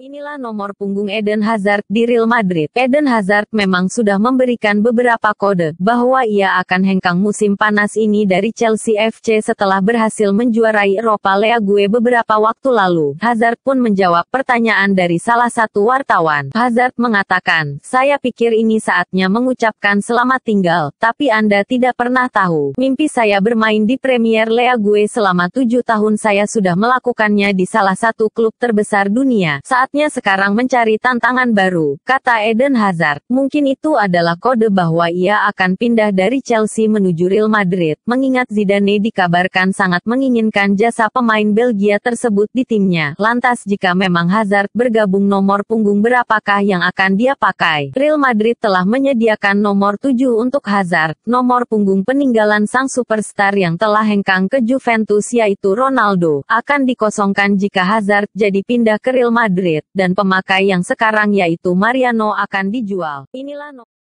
Inilah nomor punggung Eden Hazard di Real Madrid. Eden Hazard memang sudah memberikan beberapa kode bahwa ia akan hengkang musim panas ini dari Chelsea FC setelah berhasil menjuarai Eropa League beberapa waktu lalu. Hazard pun menjawab pertanyaan dari salah satu wartawan. Hazard mengatakan, "Saya pikir ini saatnya mengucapkan selamat tinggal, tapi Anda tidak pernah tahu. Mimpi saya bermain di Premier League selama tujuh tahun saya sudah melakukannya di salah satu klub terbesar dunia." Saat Saatnya sekarang mencari tantangan baru, kata Eden Hazard. Mungkin itu adalah kode bahwa ia akan pindah dari Chelsea menuju Real Madrid, mengingat Zidane dikabarkan sangat menginginkan jasa pemain Belgia tersebut di timnya. Lantas jika memang Hazard bergabung nomor punggung berapakah yang akan dia pakai? Real Madrid telah menyediakan nomor 7 untuk Hazard, nomor punggung peninggalan sang superstar yang telah hengkang ke Juventus yaitu Ronaldo, akan dikosongkan jika Hazard jadi pindah ke Real Madrid dan pemakai yang sekarang yaitu Mariano akan dijual. Inilah no